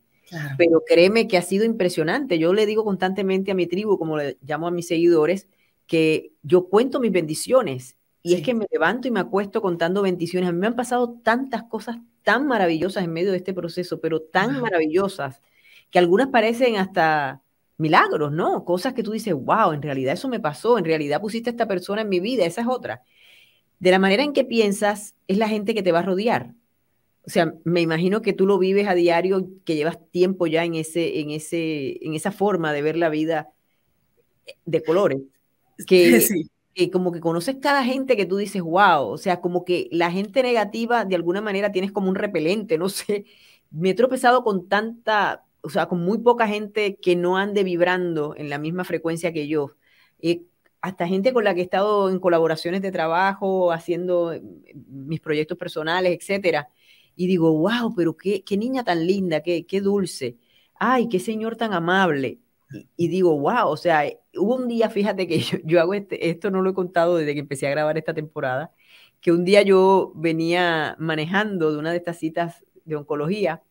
pero créeme que ha sido impresionante. Yo le digo constantemente a mi tribu, como le llamo a mis seguidores, que yo cuento mis bendiciones y es que me levanto y me acuesto contando bendiciones. A mí me han pasado tantas cosas tan maravillosas en medio de este proceso, pero tan maravillosas, que algunas parecen hasta milagros, ¿no? Cosas que tú dices, wow, en realidad eso me pasó, en realidad pusiste a esta persona en mi vida, esa es otra de la manera en que piensas es la gente que te va a rodear. O sea, me imagino que tú lo vives a diario, que llevas tiempo ya en, ese, en, ese, en esa forma de ver la vida eh, de colores. Que, como que conoces cada gente que tú dices, wow, o sea, como que la gente negativa de alguna manera tienes como un repelente, no sé. Me he tropezado con tanta, o sea, con muy poca gente que no ande vibrando en la misma frecuencia que yo. Eh, hasta gente con la que he estado en colaboraciones de trabajo, haciendo eh, mis proyectos personales, etcétera. Y digo, wow, pero qué, qué niña tan linda, qué, qué, dulce. Ay, qué señor tan amable. Y, digo, wow, o sea, eh, hubo un día, fíjate que yo, yo hago este, esto no lo he contado desde que empecé a grabar esta temporada, que un día yo venía manejando de una de estas citas de oncología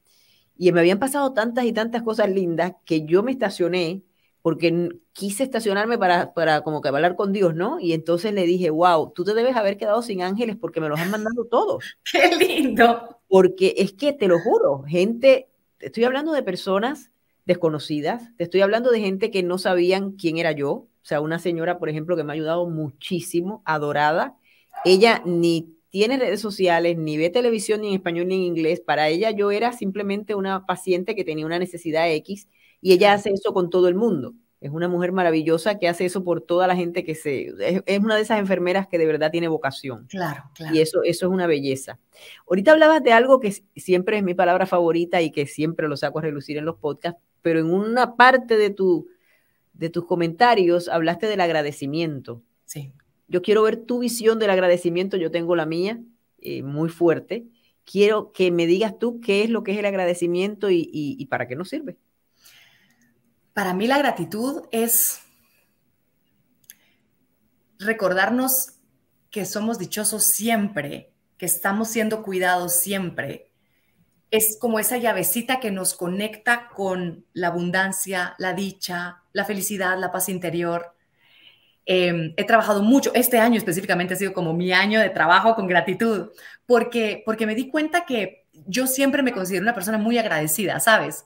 y me habían pasado tantas y tantas cosas lindas que yo me estacioné porque quise estacionarme para, para como que hablar con Dios, ¿no? Y entonces le dije, wow, tú te debes haber quedado sin ángeles porque me los han mandado todos. ¡Qué lindo! Porque es que, te lo juro, gente, estoy hablando de personas desconocidas, te estoy hablando de gente que no sabían quién era yo, o sea, una señora, por ejemplo, que me ha ayudado muchísimo, adorada, ella ni tiene redes sociales, ni ve televisión ni en español ni en inglés. Para ella yo era simplemente una paciente que tenía una necesidad X y ella hace eso con todo el mundo. Es una mujer maravillosa que hace eso por toda la gente que se... Es, una de esas enfermeras que de verdad tiene vocación. Claro, claro. Y eso, eso es una belleza. Ahorita hablabas de algo que siempre es mi palabra favorita y que siempre lo saco a relucir en los podcasts, pero en una parte de, tu, de tus comentarios hablaste del agradecimiento. Sí. Yo quiero ver tu visión del agradecimiento, yo tengo la mía, eh, muy fuerte. Quiero que me digas tú qué es lo que es el agradecimiento y para qué nos sirve. Para mí la gratitud es recordarnos que somos dichosos siempre, que estamos siendo cuidados siempre. Es como esa llavecita que nos conecta con la abundancia, la dicha, la felicidad, la paz interior. Em, he trabajado mucho, este año específicamente ha sido como mi año de trabajo con gratitud, porque, porque me di cuenta que yo siempre me considero una persona muy agradecida, ¿sabes?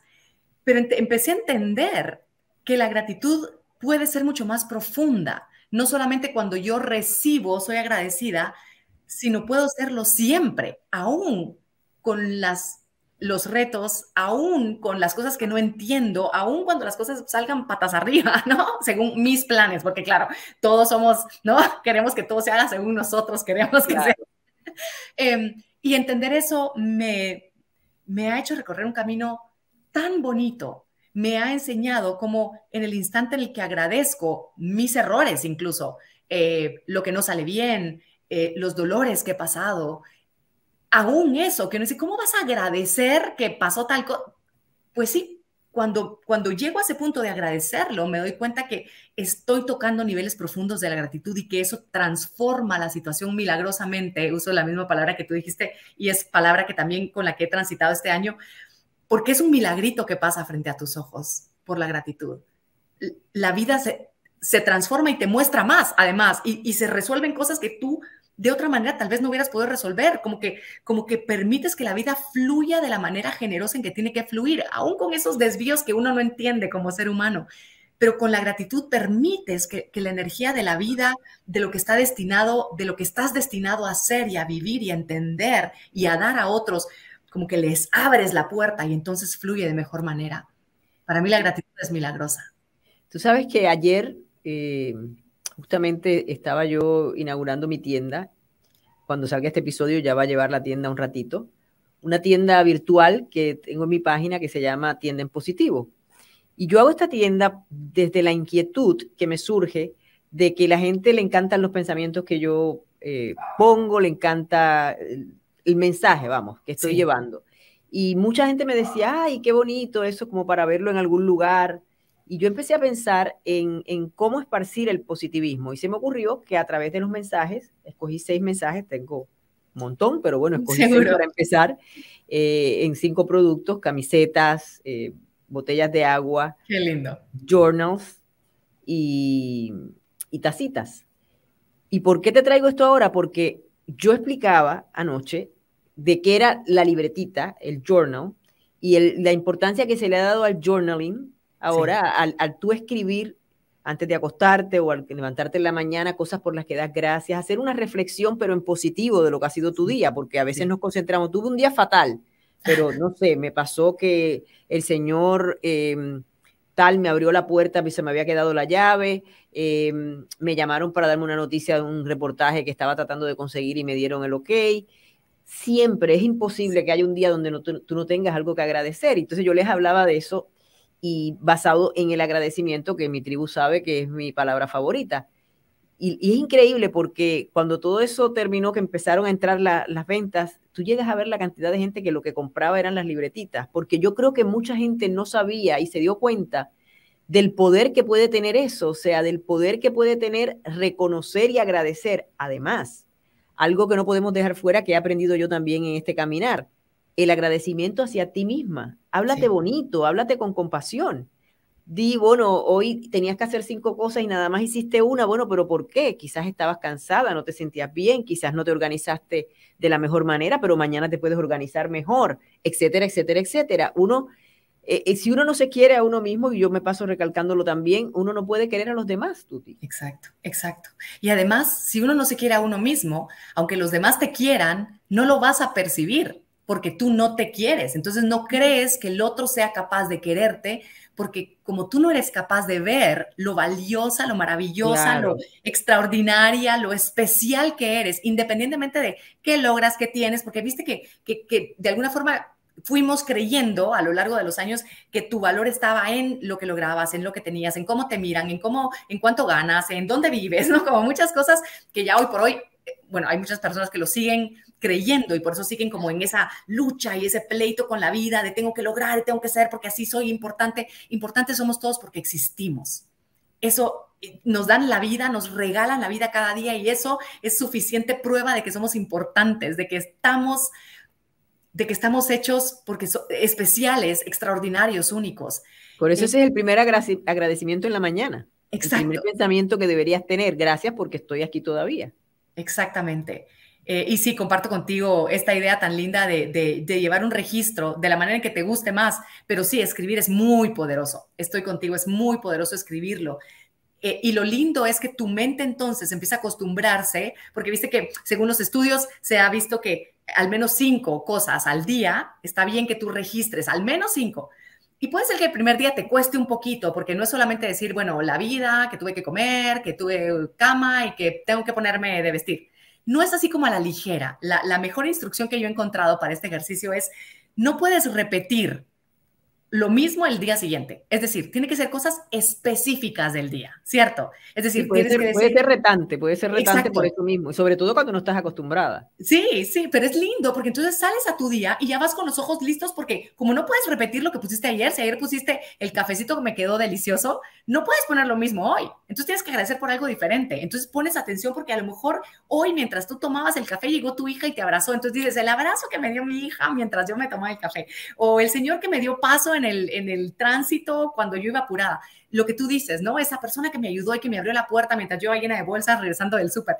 pero empecé a entender que la gratitud puede ser mucho más profunda. No solamente cuando yo recibo, soy agradecida, sino puedo serlo siempre, aún con las, los retos, aún con las cosas que no entiendo, aún cuando las cosas salgan patas arriba, ¿no? Según mis planes, porque claro, todos somos, ¿no? Queremos que todo se haga según nosotros, queremos que sea. Em, y entender eso me ha hecho recorrer un camino tan bonito, me ha enseñado como en el instante en el que agradezco mis errores incluso, eh, lo que no sale bien, eh, los dolores que he pasado, aún eso, que no sé, ¿cómo vas a agradecer que pasó tal cosa? Pues sí, cuando, cuando llego a ese punto de agradecerlo, me doy cuenta que estoy tocando niveles profundos de la gratitud y que eso transforma la situación milagrosamente. Uso la misma palabra que tú dijiste y es palabra que también con la que he transitado este año porque es un milagrito que pasa frente a tus ojos por la gratitud. La vida se, transforma y te muestra más, además, y, se resuelven cosas que tú de otra manera tal vez no hubieras podido resolver, como que, como que permites que la vida fluya de la manera generosa en que tiene que fluir, aún con esos desvíos que uno no entiende como ser humano. Pero con la gratitud permites que, la energía de la vida, de lo que está destinado, de lo que estás destinado a hacer y a vivir y a entender y a dar a otros, como que les abres la puerta y entonces fluye de mejor manera. Para mí la gratitud es milagrosa. Tú sabes que ayer eh, justamente estaba yo inaugurando mi tienda. Cuando salga este episodio ya va a llevar la tienda un ratito. Una tienda virtual que tengo en mi página que se llama Tienda en Positivo. Y yo hago esta tienda desde la inquietud que me surge de que la gente le encantan los pensamientos que yo eh, pongo, le encanta eh, el mensaje, vamos, que estoy llevando. Y mucha gente me decía, ay, qué bonito eso, como para verlo en algún lugar. Y yo empecé a pensar en, cómo esparcir el positivismo. Y se me ocurrió que a través de los mensajes, escogí seis mensajes, tengo un montón, pero bueno, escogí seis para empezar, eh, en cinco productos, camisetas, eh, botellas de agua. Qué lindo. Journals y, y tacitas. ¿Y por qué te traigo esto ahora? Porque yo explicaba anoche de qué era la libretita, el journal, y la importancia que se le ha dado al journaling ahora, al, tú escribir antes de acostarte o al levantarte en la mañana, cosas por las que das gracias, hacer una reflexión, pero en positivo de lo que ha sido tu día, porque a veces nos concentramos. Tuve un día fatal, pero no sé, me pasó que el Señor... Em, tal me abrió la puerta, se me había quedado la llave, em, me llamaron para darme una noticia de un reportaje que estaba tratando de conseguir y me dieron el ok. Siempre es imposible que haya un día donde no, tú, tú no tengas algo que agradecer. Entonces yo les hablaba de eso y basado en el agradecimiento que mi tribu sabe que es mi palabra favorita. Y, es increíble porque cuando todo eso terminó, que empezaron a entrar las ventas, tú llegas a ver la cantidad de gente que lo que compraba eran las libretitas, porque yo creo que mucha gente no sabía y se dio cuenta del poder que puede tener eso, o sea, del poder que puede tener reconocer y agradecer. Además, algo que no podemos dejar fuera, que he aprendido yo también en este caminar, el agradecimiento hacia ti misma. Háblate bonito, háblate con compasión di, bueno, hoy tenías que hacer cinco cosas y nada más hiciste una, bueno, pero ¿por qué? Quizás estabas cansada, no te sentías bien, quizás no te organizaste de la mejor manera, pero mañana te puedes organizar mejor, etcétera, etcétera, etcétera. Uno, eh, eh, si uno no se quiere a uno mismo, y yo me paso recalcándolo también, uno no puede querer a los demás, Tuti. Exacto, exacto. Y además, si uno no se quiere a uno mismo, aunque los demás te quieran, no lo vas a percibir porque tú no te quieres. Entonces no crees que el otro sea capaz de quererte porque como tú no eres capaz de ver lo valiosa, lo maravillosa, lo extraordinaria, lo especial que eres, independientemente de qué logras, qué tienes, porque viste que, que, de alguna forma fuimos creyendo a lo largo de los años que tu valor estaba en lo que lograbas, en lo que tenías, en cómo te miran, en cómo, en cuánto ganas, en dónde vives, ¿no? Como muchas cosas que ya hoy por hoy, eh, bueno, hay muchas personas que lo siguen creyendo y por eso siguen como en esa lucha y ese pleito con la vida de tengo que lograr, tengo que ser porque así soy importante. Importantes somos todos porque existimos. Eso eh, nos dan la vida, nos regalan la vida cada día y eso es suficiente prueba de que somos importantes, de que estamos de que estamos hechos porque son especiales, extraordinarios, únicos. Por eso eh, ese es el primer agradecimiento en la mañana. Exacto. El primer pensamiento que deberías tener, gracias porque estoy aquí todavía. Exactamente. Eh, y sí, comparto contigo esta idea tan linda de, llevar un registro de la manera en que te guste más, pero sí, escribir es muy poderoso. Estoy contigo, es muy poderoso escribirlo. Eh, y lo lindo es que tu mente entonces empieza a acostumbrarse, porque viste que según los estudios se ha visto que al menos cinco cosas al día, está bien que tú registres, al menos cinco, y puede ser que el primer día te cueste un poquito, porque no es solamente decir, bueno, la vida, que tuve que comer, que tuve cama y que tengo que ponerme de vestir no es así como a la ligera. La, mejor instrucción que yo he encontrado para este ejercicio es, no puedes repetir lo mismo el día siguiente. Es decir, tiene que ser cosas específicas del día, ¿cierto? Es decir, puede, ser, que puede, ser, retante, puede ser retante por eso mismo, sobre todo cuando no estás acostumbrada. Sí, sí, pero es lindo porque entonces sales a tu día y ya vas con los ojos listos porque como no puedes repetir lo que pusiste ayer, si ayer pusiste el cafecito que me quedó delicioso, no puedes poner lo mismo hoy. Entonces tienes que agradecer por algo diferente. Entonces pones atención porque a lo mejor hoy mientras tú tomabas el café llegó tu hija y te abrazó. Entonces dices, el abrazo que me dio mi hija mientras yo me tomaba el café o el señor que me dio paso en en el, tránsito cuando yo iba apurada. Lo que tú dices, ¿no? Esa persona que me ayudó y que me abrió la puerta mientras yo iba llena de bolsas regresando del súper.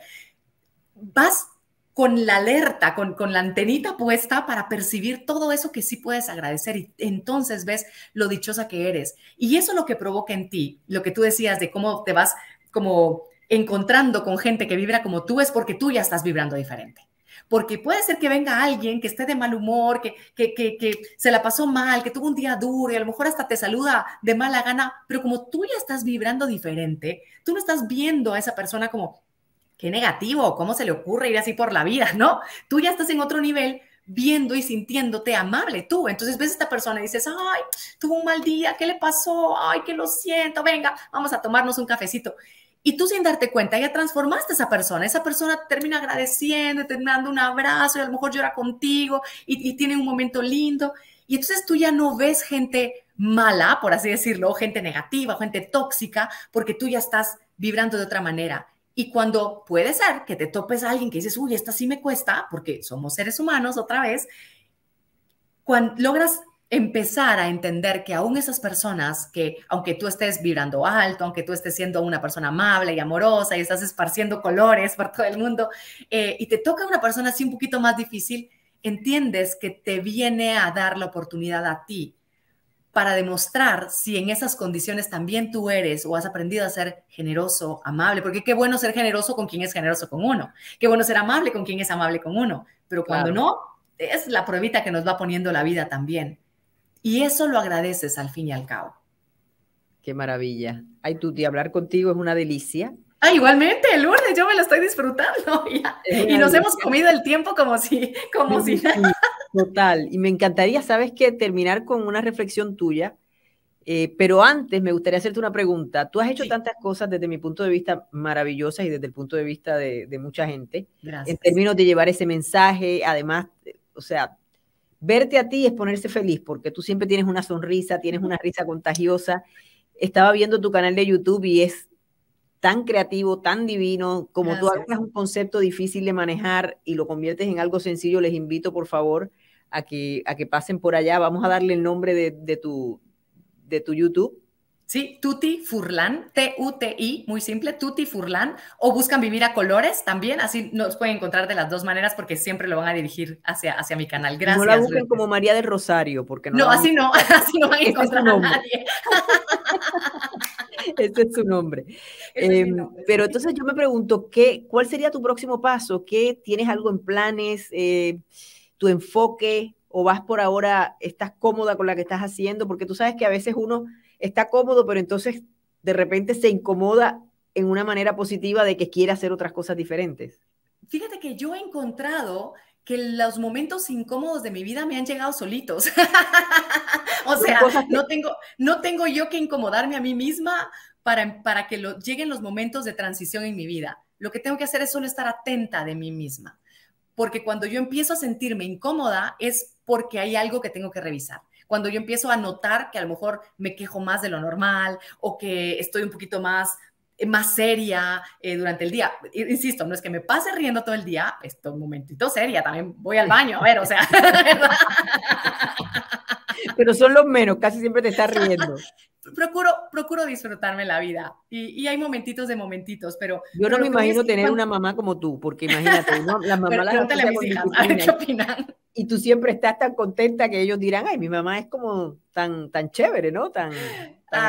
Vas con la alerta, con, la antenita puesta para percibir todo eso que sí puedes agradecer y entonces ves lo dichosa que eres. Y eso es lo que provoca en ti, lo que tú decías de cómo te vas como encontrando con gente que vibra como tú es porque tú ya estás vibrando diferente. Porque puede ser que venga alguien que esté de mal humor, que, que, que, que, se la pasó mal, que tuvo un día duro y a lo mejor hasta te saluda de mala gana, pero como tú ya estás vibrando diferente, tú no estás viendo a esa persona como, qué negativo, cómo se le ocurre ir así por la vida, ¿no? Tú ya estás en otro nivel viendo y sintiéndote amable tú. Entonces ves a esta persona y dices, ay, tuvo un mal día, ¿qué le pasó? Ay, que lo siento, venga, vamos a tomarnos un cafecito. Y tú sin darte cuenta ya transformaste a esa persona. Esa persona termina agradeciendo, te dando un abrazo y a lo mejor llora contigo y, tiene un momento lindo. Y entonces tú ya no ves gente mala, por así decirlo, gente negativa, gente tóxica, porque tú ya estás vibrando de otra manera. Y cuando puede ser que te topes a alguien que dices, uy, esta sí me cuesta, porque somos seres humanos otra vez, cuando logras empezar a entender que aún esas personas que, aunque tú estés vibrando alto, aunque tú estés siendo una persona amable y amorosa y estás esparciendo colores por todo el mundo, eh, y te toca una persona así un poquito más difícil, entiendes que te viene a dar la oportunidad a ti para demostrar si en esas condiciones también tú eres o has aprendido a ser generoso, amable, porque qué bueno ser generoso con quien es generoso con uno, qué bueno ser amable con quien es amable con uno, pero cuando no, es la pruebita que nos va poniendo la vida también. Y eso lo agradeces al fin y al cabo. Qué maravilla. Ay, Tuti, hablar contigo es una delicia. Ah, igualmente, Lourdes, yo me lo estoy disfrutando. y nos hemos comido el tiempo como si, como si nada. Total. Y me encantaría, ¿sabes qué? Terminar con una reflexión tuya. Eh, pero antes me gustaría hacerte una pregunta. Tú has hecho tantas cosas desde mi punto de vista maravillosas y desde el punto de vista de, de mucha gente. Gracias. En términos de llevar ese mensaje, además, eh, o sea, Verte a ti es ponerse feliz, porque tú siempre tienes una sonrisa, tienes una risa contagiosa. Estaba viendo tu canal de YouTube y es tan creativo, tan divino, como tú haces un concepto difícil de manejar y lo conviertes en algo sencillo, les invito por favor a que, a que pasen por allá. Vamos a darle el nombre de tu, de tu YouTube. Sí, Tuti Furlan, T-U-T-I, muy simple, Tuti Furlan, o buscan Vivir a Colores también, así nos pueden encontrar de las dos maneras porque siempre lo van a dirigir hacia, hacia mi canal. Gracias. No la busquen como María del Rosario, porque no. No, así no, así no van a encontrar a nadie. Ese es su nombre. Em, pero entonces yo me pregunto, ¿qué, ¿cuál sería tu próximo paso? ¿Qué tienes algo en planes? Eh, ¿Tu enfoque? ¿O vas por ahora, estás cómoda con la que estás haciendo? Porque tú sabes que a veces uno está cómodo, pero entonces de repente se incomoda en una manera positiva de que quiere hacer otras cosas diferentes. Fíjate que yo he encontrado que los momentos incómodos de mi vida me han llegado solitos. o sea, no tengo, no tengo yo que incomodarme a mí misma para, para que lo, lleguen los momentos de transición en mi vida. Lo que tengo que hacer es solo estar atenta de mí misma, porque cuando yo empiezo a sentirme incómoda es porque hay algo que tengo que revisar cuando yo empiezo a notar que a lo mejor me quejo más de lo normal o que estoy un poquito más eh, más seria eh, durante el día. Insisto, no es que me pase riendo todo el día, es un momentito seria, también voy al baño, a ver, o sea. Pero son los menos, casi siempre te estás riendo. procuro, procuro disfrutarme la vida y, hay momentitos de momentitos, pero... Yo no me imagino tener una mamá como tú, porque imagínate, ¿no? las la Pero, las opinan y tú siempre estás tan contenta que ellos dirán, ay, mi mamá es como tan, tan chévere, ¿no? Tan, pues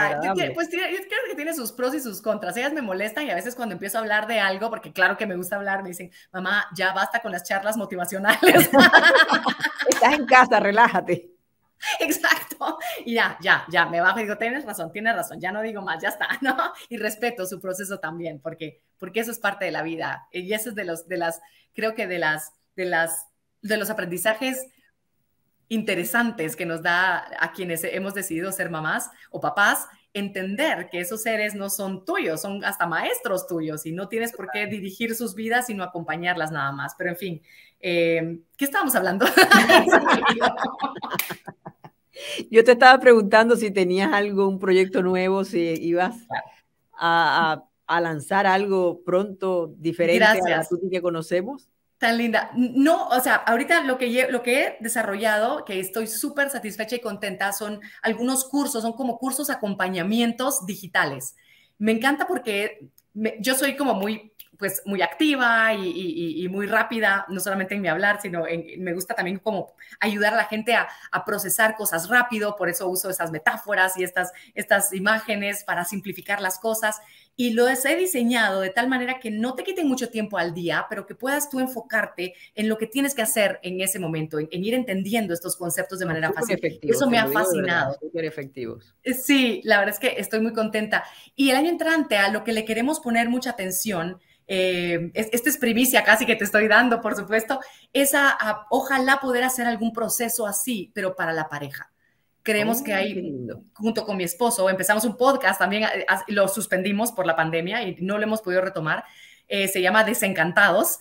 yo creo que tiene sus pros y sus contras. Ellas me molestan y a veces cuando empiezo a hablar de algo, porque claro que me gusta hablar, me dicen, mamá, ya basta con las charlas motivacionales. estás en casa, relájate. Exacto. Y ya, ya, ya, me bajo y digo, tienes razón, tienes razón, ya no digo más, ya está, ¿no? Y respeto su proceso también, porque, porque eso es parte de la vida. Y eso es de, los, de las, creo que de las, de las de los aprendizajes interesantes que nos da a quienes hemos decidido ser mamás o papás, entender que esos seres no son tuyos, son hasta maestros tuyos y no tienes por qué dirigir sus vidas, sino acompañarlas nada más. Pero en fin, em, ¿qué estábamos hablando? Yo te estaba preguntando si tenías algo, un proyecto nuevo, si ibas a, lanzar algo pronto diferente a la que conocemos. Tan linda. No, o sea, ahorita lo que, lo que he desarrollado, que estoy súper satisfecha y contenta, son algunos cursos, son como cursos acompañamientos digitales. Me encanta porque yo soy como muy, pues, muy activa y, muy rápida, no solamente en mi hablar, sino en, me gusta también como ayudar a la gente a, a, procesar cosas rápido, por eso uso esas metáforas y estas, estas imágenes para simplificar las cosas y los he diseñado de tal manera que no te quiten mucho tiempo al día, pero que puedas tú enfocarte en lo que tienes que hacer en ese momento, en, ir entendiendo estos conceptos de manera fácil. Eso me ha fascinado. Súper efectivos. Eh, sí, la verdad es que estoy muy contenta. Y el año entrante, a lo que le queremos poner mucha atención, eh, esta es primicia casi que te estoy dando, por supuesto, es a, ojalá poder hacer algún proceso así, pero para la pareja creemos que ahí, junto con mi esposo, empezamos un podcast también, eh, lo suspendimos por la pandemia y no lo hemos podido retomar. Eh, se llama Desencantados.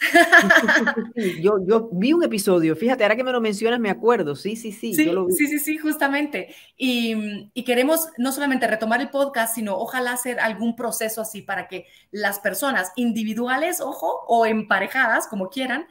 yo, vi un episodio, fíjate, ahora que me lo mencionas me acuerdo, sí, sí, sí. Sí, sí, sí, sí, justamente. Y, y, queremos no solamente retomar el podcast, sino ojalá hacer algún proceso así para que las personas individuales, ojo, o emparejadas, como quieran,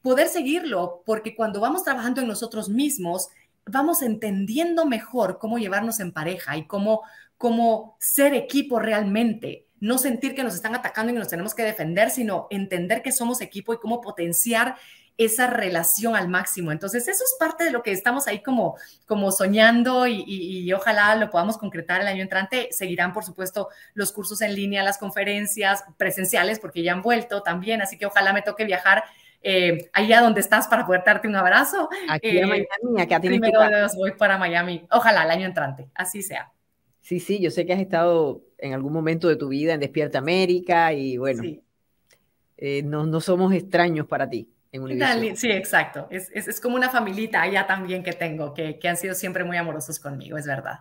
poder seguirlo, porque cuando vamos trabajando en nosotros mismos, vamos entendiendo mejor cómo llevarnos en pareja y cómo, cómo ser equipo realmente. No sentir que nos están atacando y nos tenemos que defender, sino entender que somos equipo y cómo potenciar esa relación al máximo. Entonces, eso es parte de lo que estamos ahí como, como soñando y, ojalá lo podamos concretar el año entrante. Seguirán, por supuesto, los cursos en línea, las conferencias presenciales, porque ya han vuelto también, así que ojalá me toque viajar eh, allá donde estás para poder darte un abrazo. Aquí eh, Miami, acá tienes primero voy para Miami, ojalá el año entrante, así sea. Sí, sí, yo sé que has estado en algún momento de tu vida en Despierta América y bueno, eh, no, somos extraños para ti. En sí, exacto. Es, como una familita allá también que tengo, que, que, han sido siempre muy amorosos conmigo, es verdad.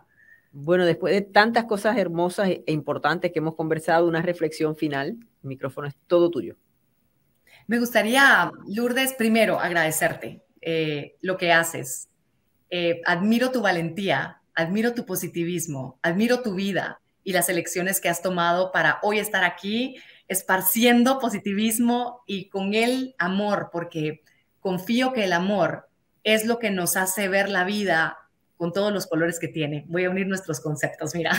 Bueno, después de tantas cosas hermosas e importantes que hemos conversado, una reflexión final, el micrófono es todo tuyo. Me gustaría, Lourdes, primero agradecerte eh, lo que haces. Eh, admiro tu valentía, admiro tu positivismo, admiro tu vida y las elecciones que has tomado para hoy estar aquí esparciendo positivismo y con el amor, porque confío que el amor es lo que nos hace ver la vida con todos los colores que tiene. Voy a unir nuestros conceptos, mira.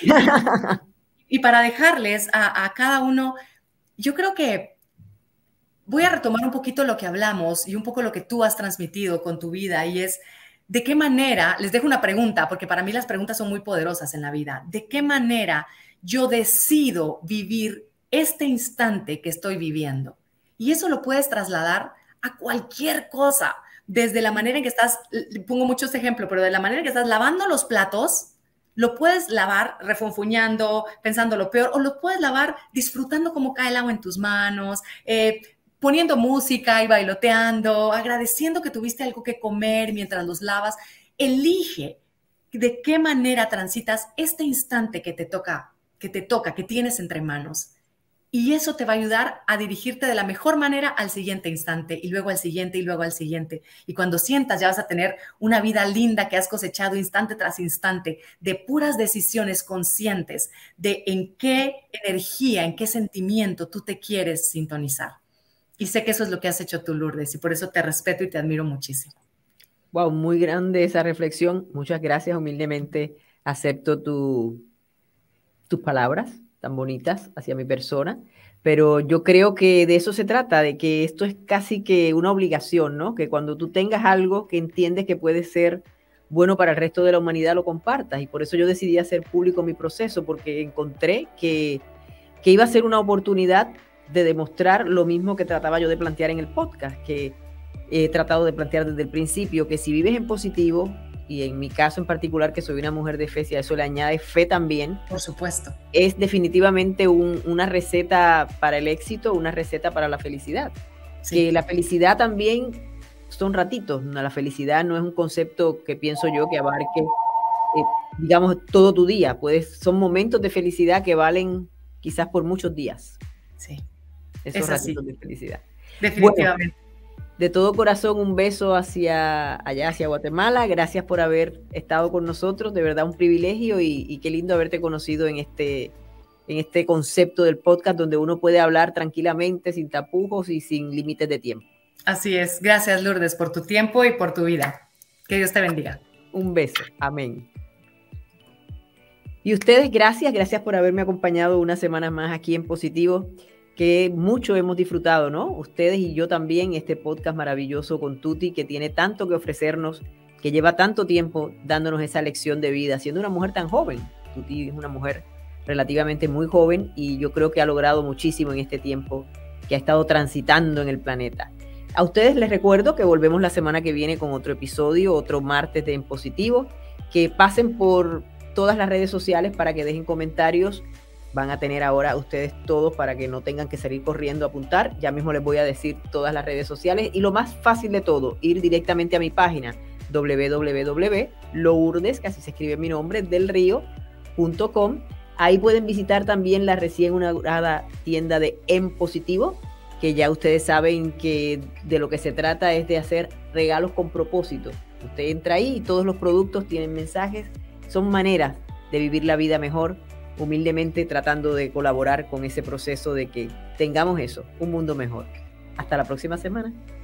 y, para dejarles a cada uno, yo creo que voy a retomar un poquito lo que hablamos y un poco lo que tú has transmitido con tu vida y es, ¿de qué manera, les dejo una pregunta, porque para mí las preguntas son muy poderosas en la vida, ¿de qué manera yo decido vivir este instante que estoy viviendo? Y eso lo puedes trasladar a cualquier cosa, desde la manera en que estás, pongo muchos ejemplos, pero de la manera en que estás lavando los platos, lo puedes lavar refunfuñando, pensando lo peor, o lo puedes lavar disfrutando cómo cae el agua en tus manos, eh, poniendo música y bailoteando, agradeciendo que tuviste algo que comer mientras los lavas. Elige de qué manera transitas este instante que te toca, que te toca, que tienes entre manos. Y eso te va a ayudar a dirigirte de la mejor manera al siguiente instante y luego al siguiente y luego al siguiente. Y cuando sientas ya vas a tener una vida linda que has cosechado instante tras instante de puras decisiones conscientes de en qué energía, en qué sentimiento tú te quieres sintonizar. Y sé que eso es lo que has hecho tú, Lourdes, y por eso te respeto y te admiro muchísimo. Wow, muy grande esa reflexión. Muchas gracias, humildemente acepto tu, tus palabras tan bonitas hacia mi persona, pero yo creo que de eso se trata, de que esto es casi que una obligación, ¿no? Que cuando tú tengas algo que entiendes que puede ser bueno para el resto de la humanidad, lo compartas. Y por eso yo decidí hacer público mi proceso, porque encontré que, que iba a ser una oportunidad de demostrar lo mismo que trataba yo de plantear en el podcast, que he tratado de plantear desde el principio, que si vives en positivo, y en mi caso en particular, que soy una mujer de fe, si a eso le añade fe también. Por supuesto. Es definitivamente una receta para el éxito, una receta para la felicidad. Que la felicidad también son ratitos. La felicidad no es un concepto que pienso yo que abarque, eh, digamos, todo tu día. pues son momentos de felicidad que valen quizás por muchos días. Sí esos es ratitos de felicidad. Definitivamente. de todo corazón, un beso hacia allá, hacia Guatemala. Gracias por haber estado con nosotros. De verdad, un privilegio y, y, qué lindo haberte conocido en este, en este concepto del podcast donde uno puede hablar tranquilamente, sin tapujos y sin límites de tiempo. Así es. Gracias, Lourdes, por tu tiempo y por tu vida. Que Dios te bendiga. Un beso. Amén. Y ustedes, gracias, gracias por haberme acompañado una semana más aquí en Positivo que mucho hemos disfrutado, ¿no? Ustedes y yo también, este podcast maravilloso con Tuti, que tiene tanto que ofrecernos, que lleva tanto tiempo dándonos esa lección de vida, siendo una mujer tan joven. Tuti es una mujer relativamente muy joven y yo creo que ha logrado muchísimo en este tiempo que ha estado transitando en el planeta. A ustedes les recuerdo que volvemos la semana que viene con otro episodio, otro martes de En Positivo. Que pasen por todas las redes sociales para que dejen comentarios van a tener ahora ustedes todos para que no tengan que salir corriendo a apuntar. Ya mismo les voy a decir todas las redes sociales y lo más fácil de todo, ir directamente a mi página www.lourdes, que así se escribe mi nombre, del río.com. Ahí pueden visitar también la recién inaugurada tienda de En Positivo, que ya ustedes saben que de lo que se trata es de hacer regalos con propósito. Usted entra ahí y todos los productos tienen mensajes, son maneras de vivir la vida mejor humildemente tratando de colaborar con ese proceso de que tengamos eso, un mundo mejor. Hasta la próxima semana.